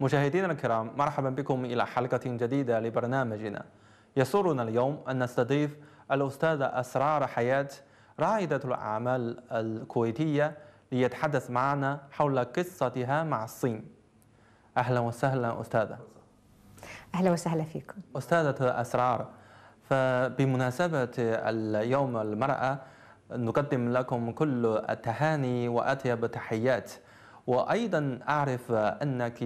مشاهدينا الكرام مرحبا بكم إلى حلقة جديدة لبرنامجنا يسرنا اليوم أن نستضيف الأستاذة أسرار حياة رائدة الأعمال الكويتية ليتحدث معنا حول قصتها مع الصين أهلا وسهلا أستاذة أهلا وسهلا فيكم أستاذة أسرار فبمناسبة اليوم المرأة نقدم لكم كل التهاني وأطيب التحيات وأيضا أعرف أنك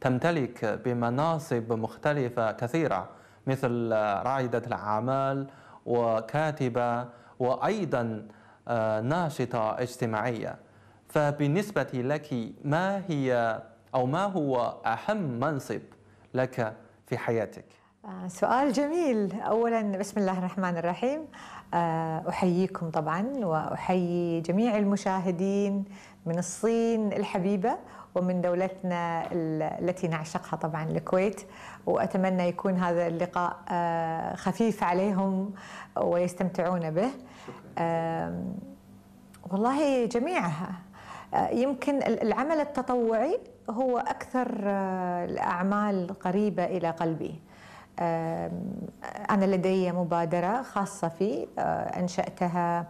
تمتلك بمناصب مختلفة كثيرة مثل رائدة الأعمال وكاتبة وأيضا آه، ناشطة اجتماعية فبالنسبة لك ما هي أو ما هو أهم منصب لك في حياتك؟ آه، سؤال جميل اولا بسم الله الرحمن الرحيم آه، احييكم طبعا واحيي جميع المشاهدين من الصين الحبيبة ومن دولتنا التي نعشقها طبعا الكويت وأتمنى يكون هذا اللقاء آه، خفيف عليهم ويستمتعون به والله جميعها آه، يمكن العمل التطوعي هو أكثر آه، الأعمال قريبة إلى قلبي أنا لدي مبادرة خاصة في أنشأتها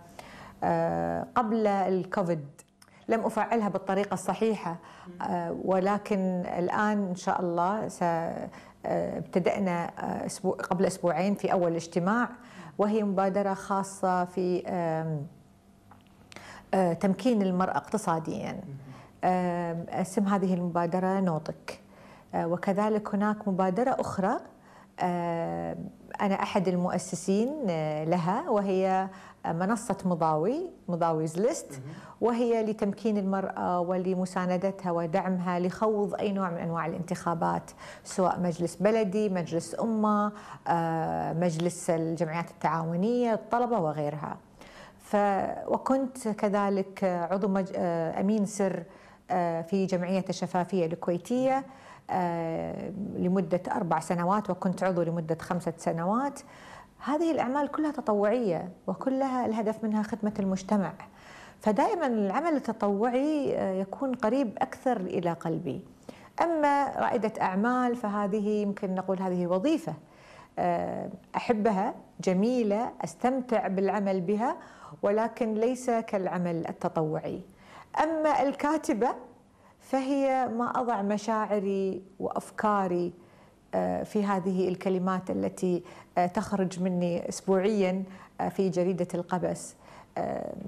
قبل الكوفيد لم افعلها بالطريقه الصحيحه آه، ولكن الان ان شاء الله آه، ابتدأنا آه، أسبوع قبل أسبوعين في أول اجتماع وهي مبادرة خاصة في تمكين المرأة اقتصاديا اسم هذه المبادرة نوطك وكذلك هناك مبادرة أخرى أنا أحد المؤسسين آه، لها وهي آه، منصة مضاوي مضاويز ليست وهي لتمكين المرأة ولمساندتها ودعمها لخوض أي نوع من أنواع الانتخابات سواء مجلس بلدي مجلس أمة آه، مجلس الجمعيات التعاونية الطلبة وغيرها ف وكنت كذلك عضو مج... أمين سر في جمعية الشفافية الكويتية آه، لمدة أربع سنوات وكنت عضو لمدة خمسة سنوات هذه الأعمال كلها تطوعية وكلها الهدف منها خدمة المجتمع فدائما العمل التطوعي آه، يكون قريب أكثر إلى قلبي أما رائدة أعمال فهذه يمكن نقول هذه وظيفة آه، أحبها جميلة أستمتع بالعمل بها ولكن ليس كالعمل التطوعي أما الكاتبة فهي ما اضع مشاعري وافكاري آه، في هذه الكلمات التي آه، تخرج مني اسبوعيا آه، في جريده القبس.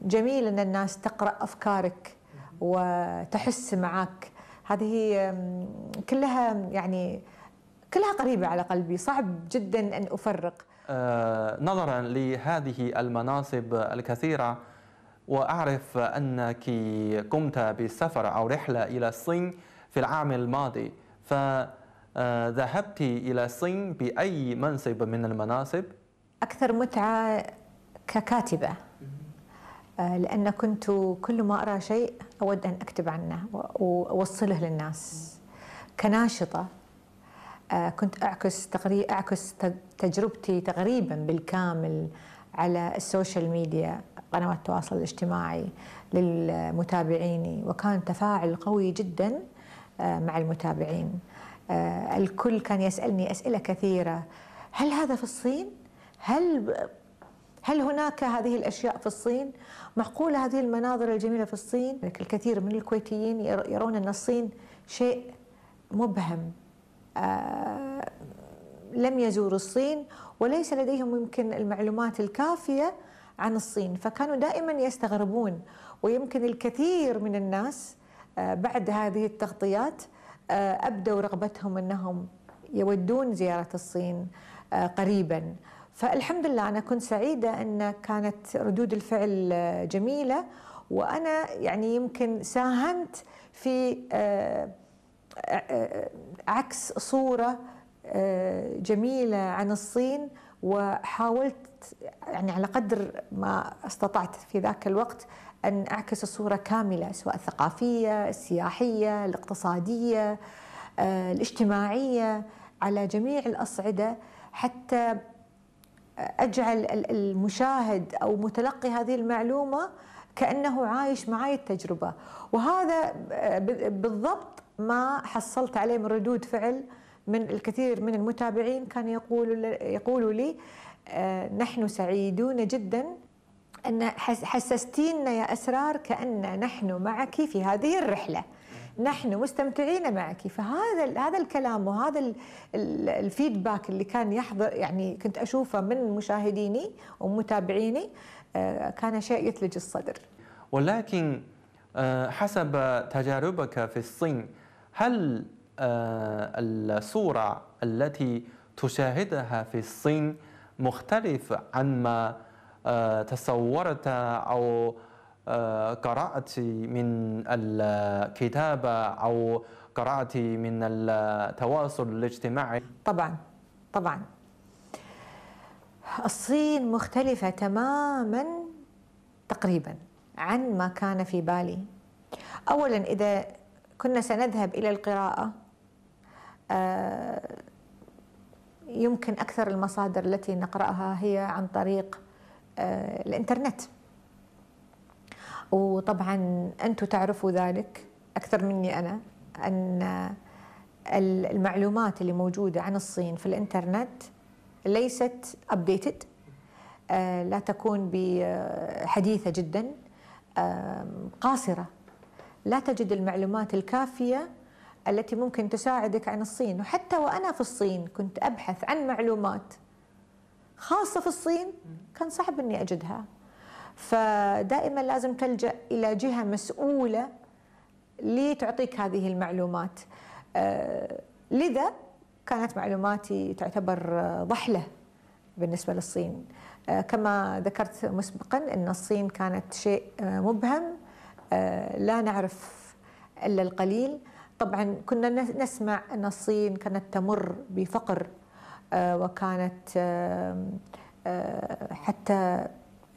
جميل ان الناس تقرا افكارك وتحس معك هذه كلها يعني كلها قريبه على قلبي صعب جدا ان افرق. نظرا لهذه المناصب الكثيره وأعرف أنك قمت بسفر أو رحلة إلى الصين في العام الماضي فذهبت إلى الصين بأي منصب من المناصب؟ أكثر متعة ككاتبة لأن كنت كل ما أرى شيء أود أن أكتب عنه وأوصله للناس كناشطة آه، كنت أعكس أعكس تجربتي تقريبا بالكامل على السوشيال ميديا قنوات التواصل الاجتماعي للمتابعين وكان تفاعل قوي جدا آه، مع المتابعين آه، الكل كان يسألني أسئلة كثيرة هل هذا في الصين؟ هل هل هناك هذه الأشياء في الصين؟ معقولة هذه المناظر الجميلة في الصين؟ الكثير من الكويتيين يرون أن الصين شيء مبهم آه، لم يزوروا الصين وليس لديهم يمكن المعلومات الكافيه عن الصين فكانوا دائما يستغربون ويمكن الكثير من الناس آه، بعد هذه التغطيات آه، ابدوا رغبتهم انهم يودون زياره الصين آه، قريبا فالحمد لله انا كنت سعيده ان كانت ردود الفعل جميله وانا يعني يمكن ساهمت في عكس صوره آه، جميلة عن الصين وحاولت يعني على قدر ما استطعت في ذاك الوقت أن أعكس الصورة كاملة سواء الثقافية السياحية الاقتصادية آه، الاجتماعية على جميع الأصعدة حتى أجعل المشاهد أو متلقي هذه المعلومة كأنه عايش معي التجربة وهذا بالضبط ما حصلت عليه من ردود فعل من الكثير من المتابعين كان يقول يقولوا لي آه، نحن سعيدون جدا أن حسستينا يا أسرار كأن نحن معك في هذه الرحلة نحن مستمتعين معك فهذا هذا الكلام وهذا الفيدباك اللي كان يحضر يعني كنت أشوفه من مشاهديني ومتابعيني آه، كان شيء يثلج الصدر ولكن آه، حسب تجاربك في الصين هل آه، الصورة التي تشاهدها في الصين مختلف عن ما آه، تصورت أو آه، قرأت من الكتابة أو قرأت من التواصل الاجتماعي طبعا طبعا الصين مختلفة تماما تقريبا عن ما كان في بالي أولا إذا كنا سنذهب إلى القراءة آه، يمكن أكثر المصادر التي نقرأها هي عن طريق آه، الإنترنت وطبعا أنتم تعرفوا ذلك أكثر مني أنا أن المعلومات اللي موجودة عن الصين في الإنترنت ليست أبديتد آه، لا تكون حديثة جدا قاصرة لا تجد المعلومات الكافية التي ممكن تساعدك عن الصين وحتى وأنا في الصين كنت أبحث عن معلومات خاصة في الصين كان صعب أني أجدها فدائما لازم تلجأ إلى جهة مسؤولة لتعطيك هذه المعلومات آه، لذا كانت معلوماتي تعتبر ضحلة بالنسبة للصين آه، كما ذكرت مسبقا أن الصين كانت شيء آه، مبهم لا نعرف إلا القليل طبعا كنا نسمع أن الصين كانت تمر بفقر آه، وكانت آه، حتى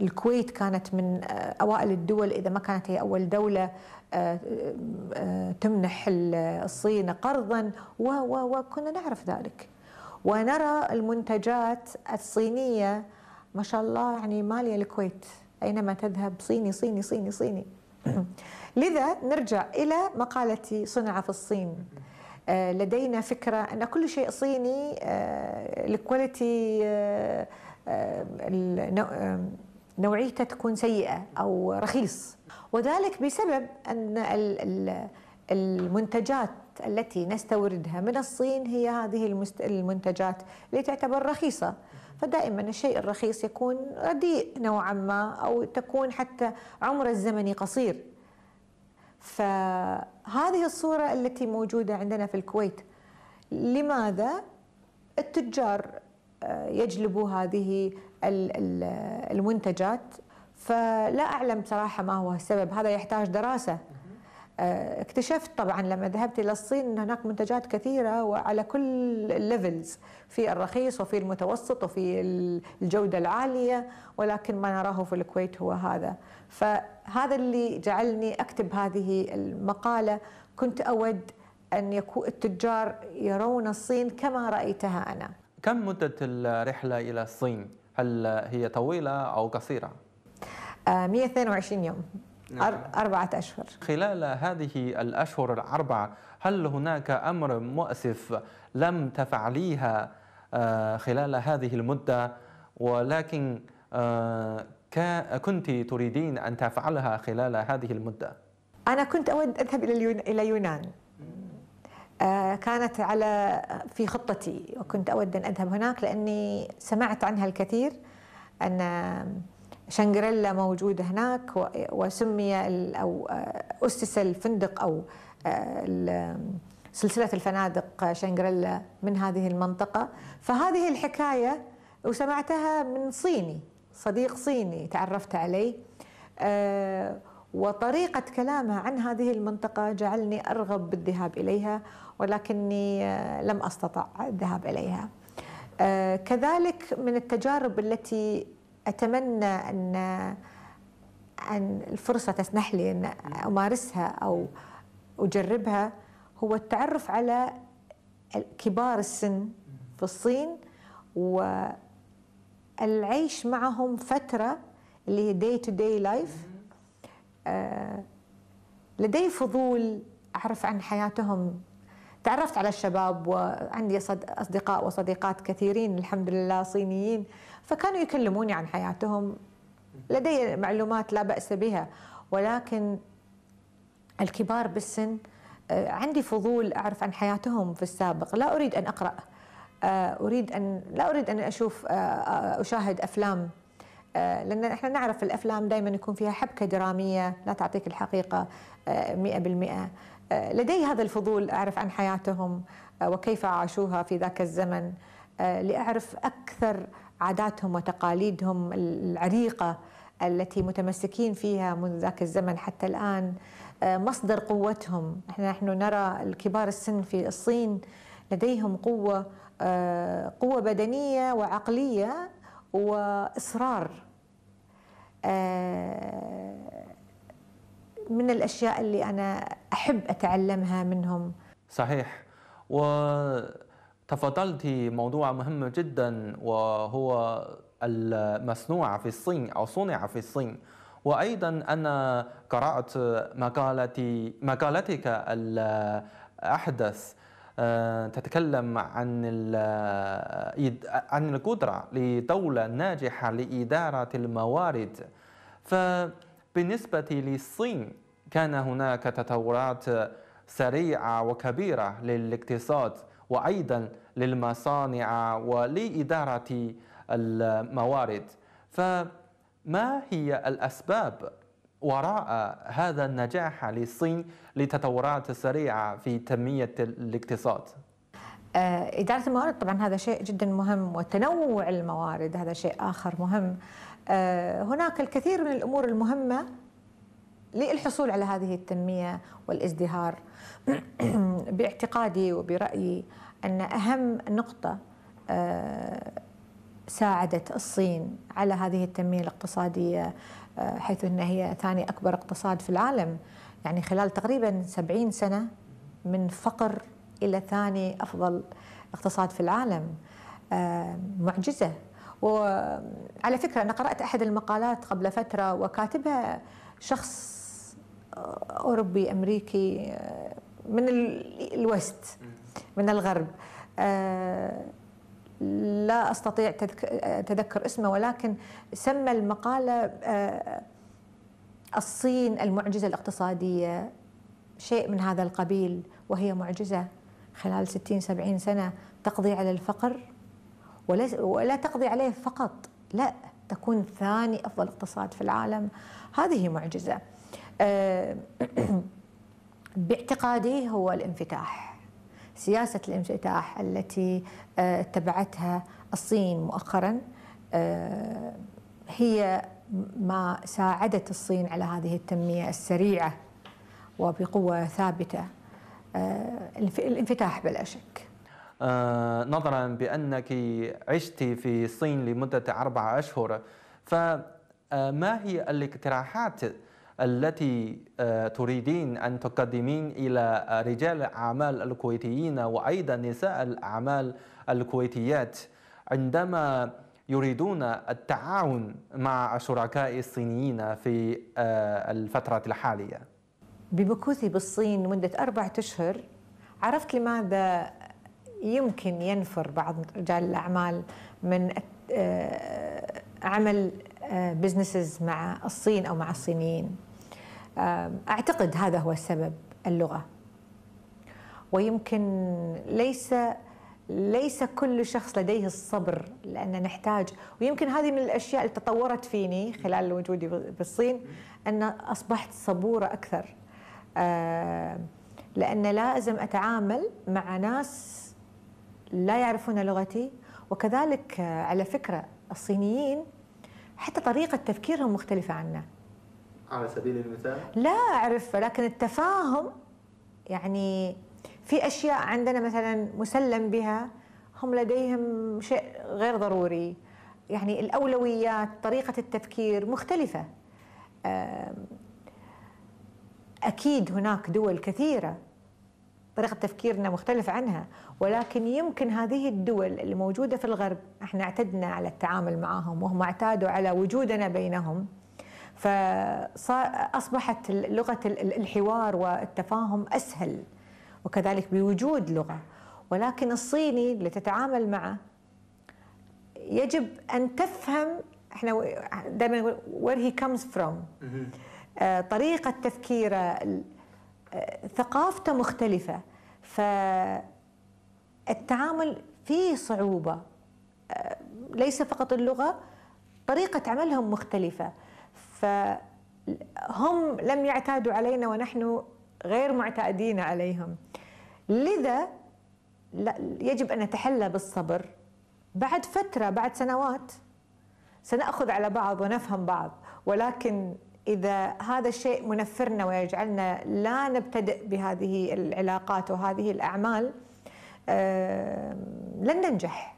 الكويت كانت من آه، أوائل الدول إذا ما كانت هي أول دولة تمنح الصين قرضا وكنا نعرف ذلك ونرى المنتجات الصينية ما شاء الله يعني مالية الكويت أينما تذهب صيني صيني صيني صيني لذا نرجع إلى مقالتي صنع في الصين آه، لدينا فكرة أن كل شيء صيني آه، الكواليتي آه، نوعيته تكون سيئة أو رخيص وذلك بسبب أن المنتجات التي نستوردها من الصين هي هذه المنتجات اللي تعتبر رخيصة فدائما الشيء الرخيص يكون رديء نوعا ما أو تكون حتى عمره الزمني قصير فهذه الصورة التي موجودة عندنا في الكويت لماذا التجار آه، يجلبوا هذه المنتجات فلا أعلم بصراحة ما هو السبب هذا يحتاج دراسة آه، اكتشفت طبعا لما ذهبت الى الصين ان هناك منتجات كثيره وعلى كل الليفلز في الرخيص وفي المتوسط وفي الجوده العاليه ولكن ما نراه في الكويت هو هذا فهذا اللي جعلني اكتب هذه المقاله كنت اود ان يكون التجار يرون الصين كما رايتها انا كم مده الرحله الى الصين هل هي طويله او قصيره 122 آه، يوم نعم. أربعة أشهر خلال هذه الأشهر الأربعة هل هناك أمر مؤسف لم تفعليها آه، خلال هذه المدة ولكن آه، كنت تريدين أن تفعلها خلال هذه المدة أنا كنت أود أذهب إلى اليونان آه، كانت على في خطتي وكنت أود أن أذهب هناك لأني سمعت عنها الكثير أن شنغريلا موجود هناك وسمي أو آه، أسس الفندق أو آه، سلسلة الفنادق شنغريلا من هذه المنطقة فهذه الحكاية وسمعتها من صيني صديق صيني تعرفت عليه آه، وطريقة كلامها عن هذه المنطقة جعلني أرغب بالذهاب إليها ولكني لم أستطع الذهاب إليها كذلك من التجارب التي أتمنى أن أن الفرصة تسنح لي أن أمارسها أو أجربها هو التعرف على كبار السن في الصين والعيش معهم فترة اللي هي دي تو دي لايف لدي فضول أعرف عن حياتهم تعرفت على الشباب وعندي أصدقاء وصديقات كثيرين الحمد لله صينيين فكانوا يكلموني عن حياتهم لدي معلومات لا بأس بها ولكن الكبار بالسن آه، عندي فضول أعرف عن حياتهم في السابق لا أريد أن أقرأ آه، أريد أن لا أريد أن أشوف آه، أشاهد أفلام لأن إحنا نعرف الأفلام دائما يكون فيها حبكة درامية لا تعطيك الحقيقة مئة بالمئة لدي هذا الفضول أعرف عن حياتهم وكيف عاشوها في ذاك الزمن آه، لأعرف أكثر عاداتهم وتقاليدهم العريقة التي متمسكين فيها منذ ذاك الزمن حتى الآن آه، مصدر قوتهم احنا نحن نرى الكبار السن في الصين لديهم قوة آه، قوة بدنية وعقلية وإصرار من الأشياء اللي أنا أحب أتعلمها منهم صحيح و تفضلت موضوع مهم جدا وهو المصنوع في الصين أو صنع في الصين وأيضا أنا قرأت مقالتي مقالتك الأحدث آه، تتكلم عن عن القدرة لدولة ناجحة لإدارة الموارد فبالنسبة للصين كان هناك تطورات سريعة وكبيرة للاقتصاد وأيضا للمصانع ولإدارة الموارد فما هي الأسباب وراء هذا النجاح للصين لتطورات سريعة في تنمية الاقتصاد؟ آه، إدارة الموارد طبعا هذا شيء جدا مهم وتنوع الموارد هذا شيء آخر مهم آه، هناك الكثير من الأمور المهمة للحصول على هذه التنمية والازدهار باعتقادي وبرأيي أن أهم نقطة آه، ساعدت الصين على هذه التنمية الاقتصادية آه، حيث أنها هي ثاني أكبر اقتصاد في العالم يعني خلال تقريبا 70 سنة من فقر إلى ثاني أفضل اقتصاد في العالم آه، معجزة وعلى فكرة أنا قرأت أحد المقالات قبل فترة وكاتبها شخص أوروبي أمريكي من الوست من الغرب آه، لا استطيع تذكر اسمه ولكن سمى المقاله آه، الصين المعجزه الاقتصاديه شيء من هذا القبيل وهي معجزه خلال 60 70 سنه تقضي على الفقر ولا تقضي عليه فقط لا تكون ثاني افضل اقتصاد في العالم هذه معجزه آه، باعتقادي هو الانفتاح سياسة الانفتاح التي آه، اتبعتها الصين مؤخرا آه، هي ما ساعدت الصين على هذه التنمية السريعة وبقوة ثابتة آه، الانفتاح بلا شك نظرا بأنك عشت في الصين لمدة أربعة أشهر فما هي الاقتراحات التي آه، تريدين أن تقدمين إلى آه، رجال الأعمال الكويتيين وأيضا نساء الأعمال الكويتيات عندما يريدون التعاون مع الشركاء الصينيين في آه، الفترة الحالية بمكوثي بالصين مدة أربعة أشهر عرفت لماذا يمكن ينفر بعض رجال الأعمال من عمل بزنسز مع الصين او مع الصينيين آه، اعتقد هذا هو السبب اللغه ويمكن ليس ليس كل شخص لديه الصبر لان نحتاج ويمكن هذه من الاشياء اللي تطورت فيني خلال وجودي بالصين ان اصبحت صبوره اكثر آه، لان لازم اتعامل مع ناس لا يعرفون لغتي وكذلك آه، على فكره الصينيين حتى طريقة تفكيرهم مختلفة عنا على سبيل المثال؟ لا أعرف لكن التفاهم يعني في أشياء عندنا مثلا مسلم بها هم لديهم شيء غير ضروري يعني الأولويات طريقة التفكير مختلفة أكيد هناك دول كثيرة طريقة تفكيرنا مختلفة عنها ولكن يمكن هذه الدول اللي موجودة في الغرب احنا اعتدنا على التعامل معهم وهم اعتادوا على وجودنا بينهم فأصبحت لغة الحوار والتفاهم أسهل وكذلك بوجود لغة ولكن الصيني اللي تتعامل معه يجب أن تفهم احنا دائما وير هي كمز فروم طريقة تفكيره آه، ثقافته مختلفة ف التعامل فيه صعوبة آه، ليس فقط اللغة طريقة عملهم مختلفة فهم لم يعتادوا علينا ونحن غير معتادين عليهم لذا يجب أن نتحلى بالصبر بعد فترة بعد سنوات سنأخذ على بعض ونفهم بعض ولكن إذا هذا الشيء منفرنا ويجعلنا لا نبتدئ بهذه العلاقات وهذه الأعمال لن ننجح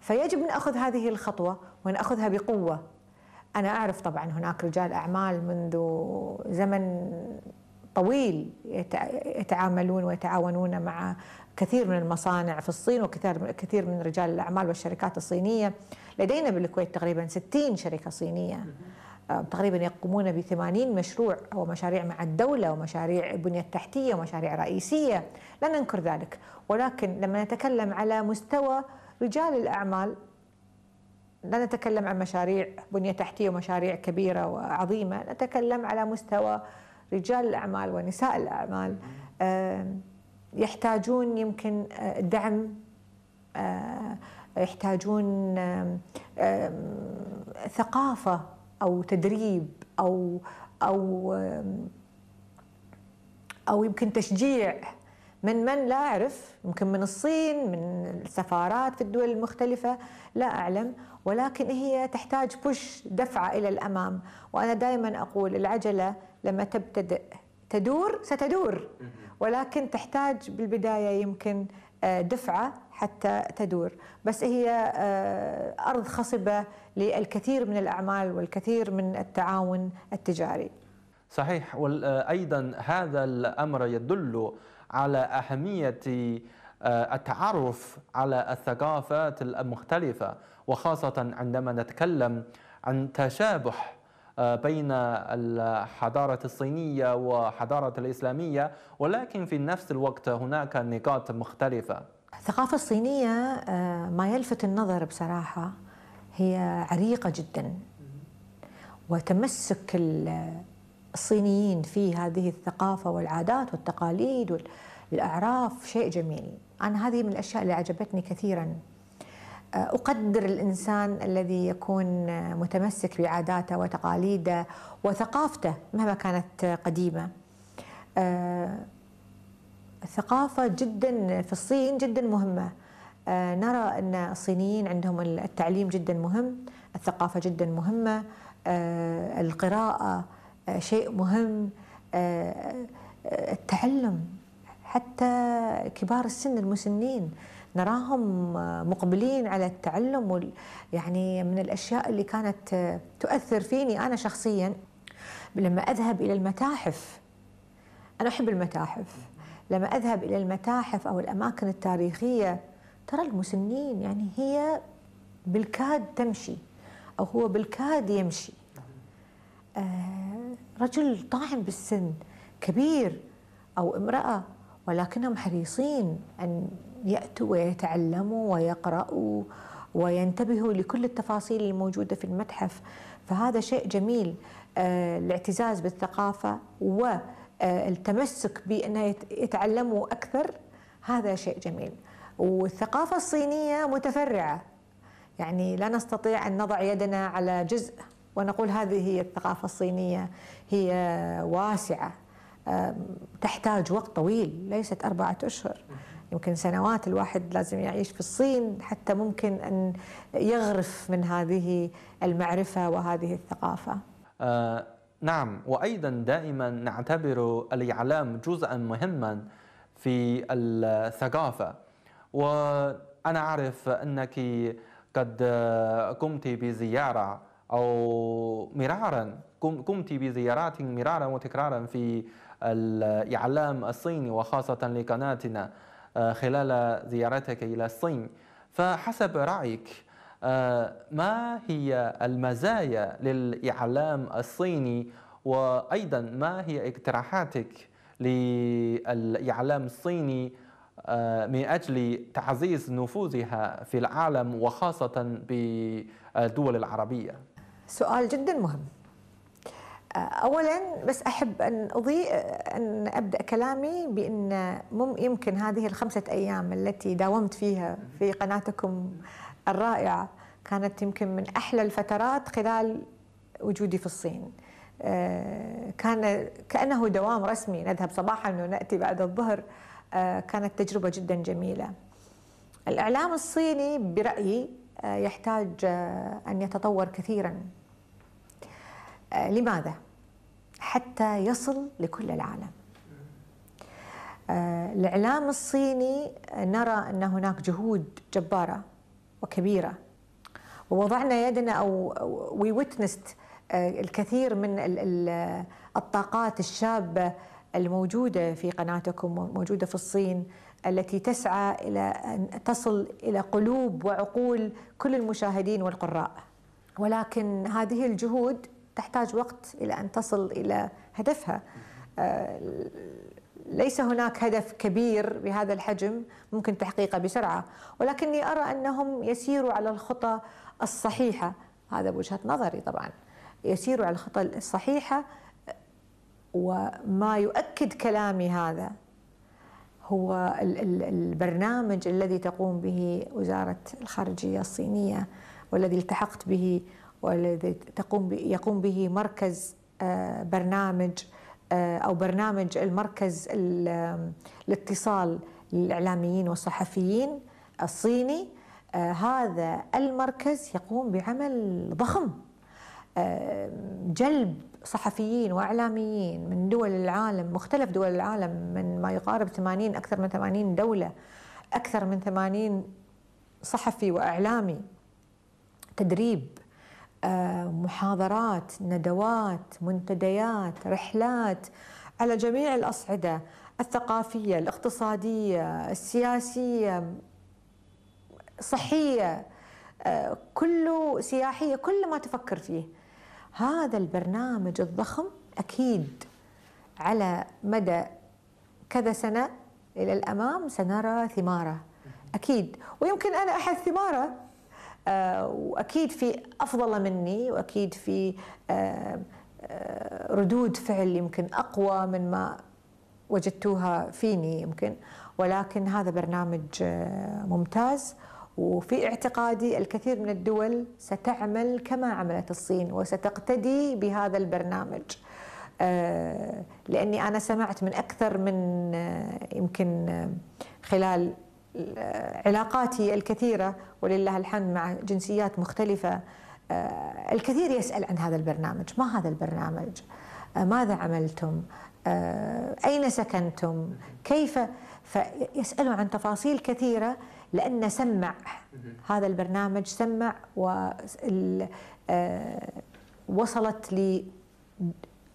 فيجب أن أخذ هذه الخطوة ونأخذها بقوة أنا أعرف طبعا هناك رجال أعمال منذ زمن طويل يتعاملون ويتعاونون مع كثير من المصانع في الصين وكثير من رجال الأعمال والشركات الصينية لدينا بالكويت تقريبا 60 شركة صينية تقريبا يقومون ب 80 مشروع ومشاريع مع الدولة ومشاريع بنية تحتية ومشاريع رئيسية لا ننكر ذلك ولكن لما نتكلم على مستوى رجال الأعمال لا نتكلم عن مشاريع بنية تحتية ومشاريع كبيرة وعظيمة نتكلم على مستوى رجال الأعمال ونساء الأعمال آه، يحتاجون يمكن آه، دعم آه، يحتاجون ثقافة او تدريب او او او يمكن تشجيع من من لا اعرف يمكن من الصين من السفارات في الدول المختلفه لا اعلم ولكن هي تحتاج بوش دفعه الى الامام وانا دائما اقول العجله لما تبتدئ تدور ستدور ولكن تحتاج بالبدايه يمكن آه، دفعة حتى تدور بس هي آه، أرض خصبة للكثير من الأعمال والكثير من التعاون التجاري صحيح وأيضا آه، هذا الأمر يدل على أهمية التعرف على الثقافات المختلفة وخاصة عندما نتكلم عن تشابه بين الحضارة الصينية وحضارة الإسلامية ولكن في نفس الوقت هناك نقاط مختلفة الثقافة الصينية آه، ما يلفت النظر بصراحة هي عريقة جدا وتمسك الصينيين في هذه الثقافة والعادات والتقاليد والأعراف شيء جميل أنا هذه من الأشياء اللي عجبتني كثيرا أقدر الإنسان الذي يكون متمسك بعاداته وتقاليده وثقافته مهما كانت قديمة الثقافة آه، جدا في الصين جدا مهمة آه، نرى أن الصينيين عندهم التعليم جدا مهم الثقافة جدا مهمة آه، القراءة شيء مهم التعلم حتى كبار السن المسنين نراهم مقبلين على التعلم وال... يعني من الأشياء اللي كانت تؤثر فيني أنا شخصيا لما أذهب إلى المتاحف أنا أحب المتاحف لما أذهب إلى المتاحف أو الأماكن التاريخية ترى المسنين يعني هي بالكاد تمشي أو هو بالكاد يمشي آه رجل طاعن بالسن كبير أو امرأة ولكنهم حريصين أن يأتوا ويتعلموا ويقرأوا وينتبهوا لكل التفاصيل الموجودة في المتحف فهذا شيء جميل آه، الاعتزاز بالثقافة والتمسك آه، بأن يتعلموا أكثر هذا شيء جميل والثقافة الصينية متفرعة يعني لا نستطيع أن نضع يدنا على جزء ونقول هذه هي الثقافة الصينية هي واسعة تحتاج وقت طويل ليست أربعة أشهر يمكن سنوات الواحد لازم يعيش في الصين حتى ممكن أن يغرف من هذه المعرفة وهذه الثقافة آه نعم وأيضا دائما نعتبر الإعلام جزءا مهما في الثقافة وأنا أعرف أنك قد قمت بزيارة أو مرارا قمت بزيارات مرارا وتكرارا في الإعلام الصيني وخاصة لقناتنا آه، خلال زيارتك إلى الصين فحسب رأيك آه، ما هي المزايا للإعلام الصيني وأيضا ما هي اقتراحاتك للإعلام الصيني آه، من أجل تعزيز نفوذها في العالم وخاصة بالدول العربية سؤال جدا مهم اولا بس احب ان اضيء ان ابدا كلامي بان يمكن هذه الخمسه ايام التي داومت فيها في قناتكم الرائعه كانت يمكن من احلى الفترات خلال وجودي في الصين آه، كان كانه دوام رسمي نذهب صباحا وناتي بعد الظهر آه، كانت تجربه جدا جميله الاعلام الصيني برايي آه، يحتاج ان يتطور كثيرا لماذا؟ حتى يصل لكل العالم آه، الإعلام الصيني نرى أن هناك جهود جبارة وكبيرة ووضعنا يدنا أو وي ويتنست آه، الكثير من الطاقات الشابة الموجودة في قناتكم وموجودة في الصين التي تسعى إلى أن تصل إلى قلوب وعقول كل المشاهدين والقراء ولكن هذه الجهود تحتاج وقت إلى أن تصل إلى هدفها آه، ليس هناك هدف كبير بهذا الحجم ممكن تحقيقه بسرعة ولكني أرى أنهم يسيروا على الخطى الصحيحة هذا بوجهة نظري طبعا يسيروا على الخطى الصحيحة وما يؤكد كلامي هذا هو البرنامج الذي تقوم به وزارة الخارجية الصينية والذي التحقت به والذي تقوم يقوم به مركز آه، برنامج آه، أو برنامج المركز الاتصال للإعلاميين والصحفيين الصيني آه، هذا المركز يقوم بعمل ضخم جلب صحفيين وإعلاميين من دول العالم مختلف دول العالم من ما يقارب 80 أكثر من 80 دولة أكثر من 80 صحفي وإعلامي تدريب آه، محاضرات ندوات منتديات رحلات على جميع الأصعدة الثقافية الاقتصادية السياسية صحية آه، كله سياحية كل ما تفكر فيه هذا البرنامج الضخم أكيد على مدى كذا سنة إلى الأمام سنرى ثماره أكيد ويمكن أنا أحد ثماره آه، واكيد في افضل مني واكيد في آه، آه، ردود فعل يمكن اقوى من ما وجدتوها فيني يمكن ولكن هذا برنامج ممتاز وفي اعتقادي الكثير من الدول ستعمل كما عملت الصين وستقتدي بهذا البرنامج لاني انا سمعت من اكثر من يمكن خلال علاقاتي الكثيرة ولله الحمد مع جنسيات مختلفة آه، الكثير يسأل عن هذا البرنامج ما هذا البرنامج آه، ماذا عملتم آه، أين سكنتم كيف فيسألوا عن تفاصيل كثيرة لأن سمع هذا البرنامج سمع ووصلت لي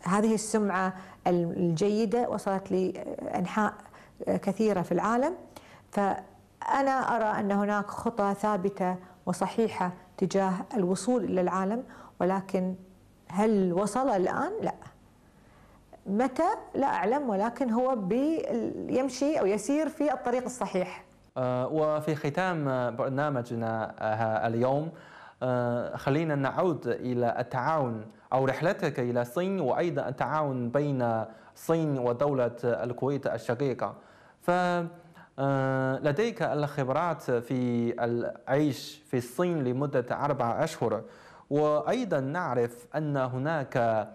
هذه السمعة الجيدة وصلت لأنحاء كثيرة في العالم ف انا ارى ان هناك خطى ثابته وصحيحه تجاه الوصول الى العالم ولكن هل وصل الان؟ لا. متى؟ لا اعلم ولكن هو يمشي او يسير في الطريق الصحيح. آه، وفي ختام برنامجنا آه، اليوم آه، خلينا نعود إلى التعاون أو رحلتك إلى الصين وأيضا التعاون بين الصين ودولة الكويت الشقيقة ف آه، لديك الخبرات في العيش في الصين لمدة أربعة أشهر وأيضا نعرف أن هناك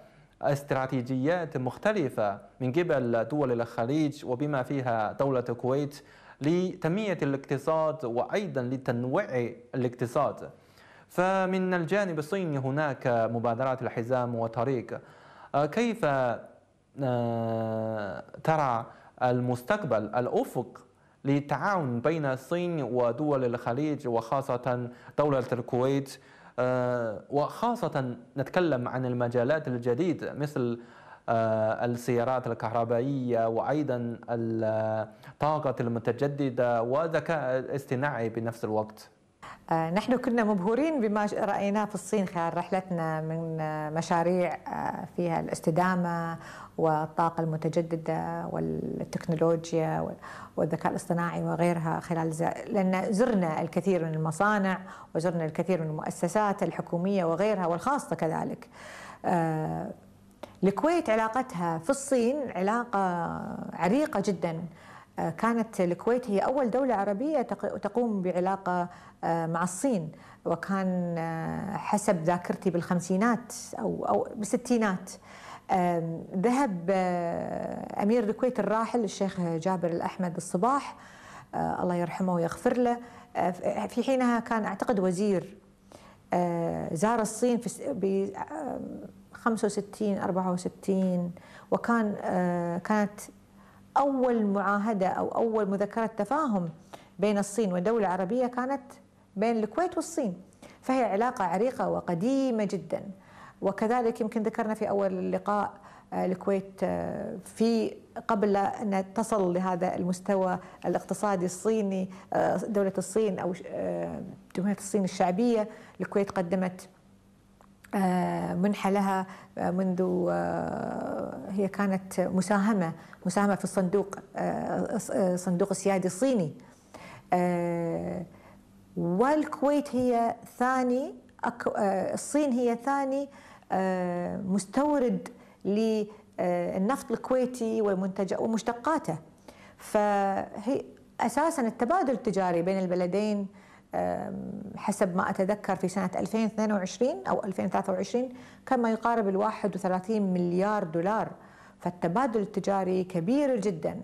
استراتيجيات مختلفة من قبل دول الخليج وبما فيها دولة الكويت لتنمية الاقتصاد وأيضا لتنويع الاقتصاد فمن الجانب الصيني هناك مبادرات الحزام وطريق آه، كيف آه، ترى المستقبل الأفق للتعاون بين الصين ودول الخليج وخاصة دولة الكويت آه، وخاصة نتكلم عن المجالات الجديدة مثل آه، السيارات الكهربائية وأيضا الطاقة المتجددة وذكاء الاصطناعي بنفس الوقت آه، نحن كنا مبهورين بما رأيناه في الصين خلال رحلتنا من آه، مشاريع آه، فيها الاستدامة والطاقة المتجددة والتكنولوجيا والذكاء الاصطناعي وغيرها خلال لأن زرنا الكثير من المصانع وزرنا الكثير من المؤسسات الحكومية وغيرها والخاصة كذلك الكويت علاقتها في الصين علاقة عريقة جداً كانت الكويت هي أول دولة عربية تقوم بعلاقة آه، مع الصين وكان آه، حسب ذاكرتي بالخمسينات أو, أو بالستينات ذهب آه، أمير الكويت الراحل الشيخ جابر الأحمد الصباح الله يرحمه ويغفر له في حينها كان أعتقد وزير زار الصين ب 65 64 وكان كانت أول معاهدة أو أول مذكرة تفاهم بين الصين ودولة عربية كانت بين الكويت والصين فهي علاقة عريقة وقديمة جدا وكذلك يمكن ذكرنا في أول اللقاء آه، الكويت آه، في قبل أن تصل لهذا المستوى الاقتصادي الصيني آه، دولة الصين أو جمهورية الصين الشعبية الكويت قدمت آه، منح لها آه، منذ آه، هي كانت مساهمة مساهمة في الصندوق صندوق السيادي الصيني والكويت هي ثاني الصين هي ثاني مستورد للنفط الكويتي ومشتقاته فهي أساسا التبادل التجاري بين البلدين حسب ما أتذكر في سنة 2022 أو 2023 كان ما يقارب ال 31 مليار دولار فالتبادل التجاري كبير جدا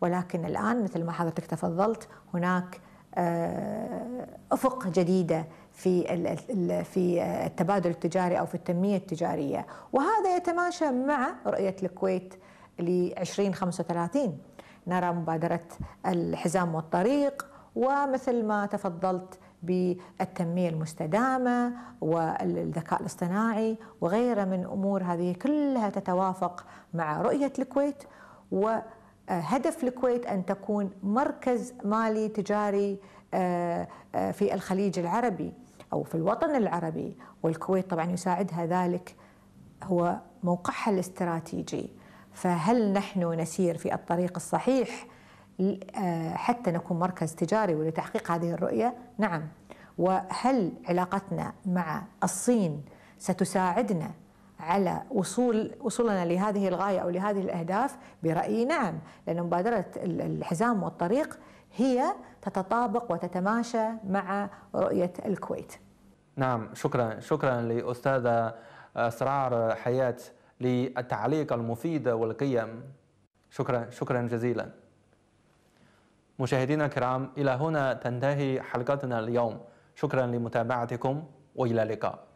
ولكن الآن مثل ما حضرتك تفضلت هناك آه، أفق جديدة في في آه، التبادل التجاري أو في التنمية التجارية وهذا يتماشى مع رؤية الكويت ل 2035 نرى مبادرة الحزام والطريق ومثل ما تفضلت بالتنمية المستدامة والذكاء الاصطناعي وغيرها من أمور هذه كلها تتوافق مع رؤية الكويت وهدف الكويت أن تكون مركز مالي تجاري آه، آه، في الخليج العربي أو في الوطن العربي والكويت طبعا يساعدها ذلك هو موقعها الاستراتيجي فهل نحن نسير في الطريق الصحيح آه، حتى نكون مركز تجاري ولتحقيق هذه الرؤية نعم وهل علاقتنا مع الصين ستساعدنا على وصول وصولنا لهذه الغايه او لهذه الاهداف برايي نعم لان مبادره الحزام والطريق هي تتطابق وتتماشى مع رؤيه الكويت. نعم شكرا شكرا لاستاذه اسرار حياه للتعليق المفيد والقيم شكرا شكرا جزيلا. مشاهدينا الكرام إلى هنا تنتهي حلقتنا اليوم شكرا لمتابعتكم وإلى اللقاء